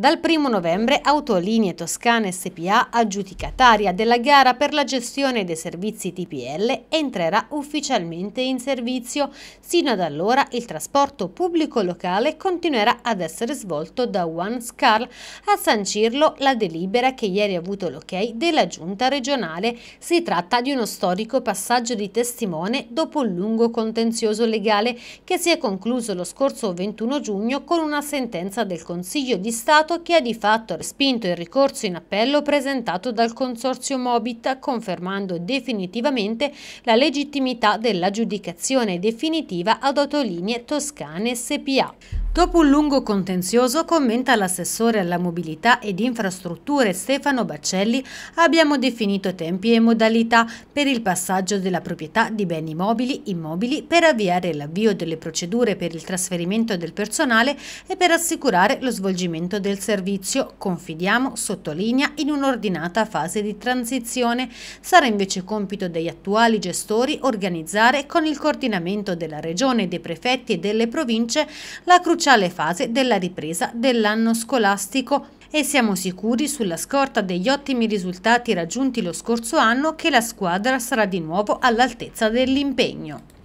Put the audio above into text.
Dal 1 novembre Autolinee Toscane SPA, aggiudicataria della gara per la gestione dei servizi TPL, entrerà ufficialmente in servizio. Sino ad allora il trasporto pubblico locale continuerà ad essere svolto da One Scar a sancirlo la delibera che ieri ha avuto l'ok della Giunta regionale. Si tratta di uno storico passaggio di testimone dopo un lungo contenzioso legale che si è concluso lo scorso 21 giugno con una sentenza del Consiglio di Stato Stato che ha di fatto respinto il ricorso in appello presentato dal Consorzio Mobit, confermando definitivamente la legittimità dell'aggiudicazione definitiva ad Autolinee Toscane SPA. Dopo un lungo contenzioso, commenta l'assessore alla mobilità ed infrastrutture Stefano Baccelli, abbiamo definito tempi e modalità per il passaggio della proprietà di beni mobili, immobili, per avviare l'avvio delle procedure per il trasferimento del personale e per assicurare lo svolgimento del servizio, confidiamo, sottolinea, in un'ordinata fase di transizione. Sarà invece compito degli attuali gestori organizzare con il coordinamento della Regione, dei prefetti e delle province la cruciale cruciale fase della ripresa dell'anno scolastico e siamo sicuri sulla scorta degli ottimi risultati raggiunti lo scorso anno che la squadra sarà di nuovo all'altezza dell'impegno.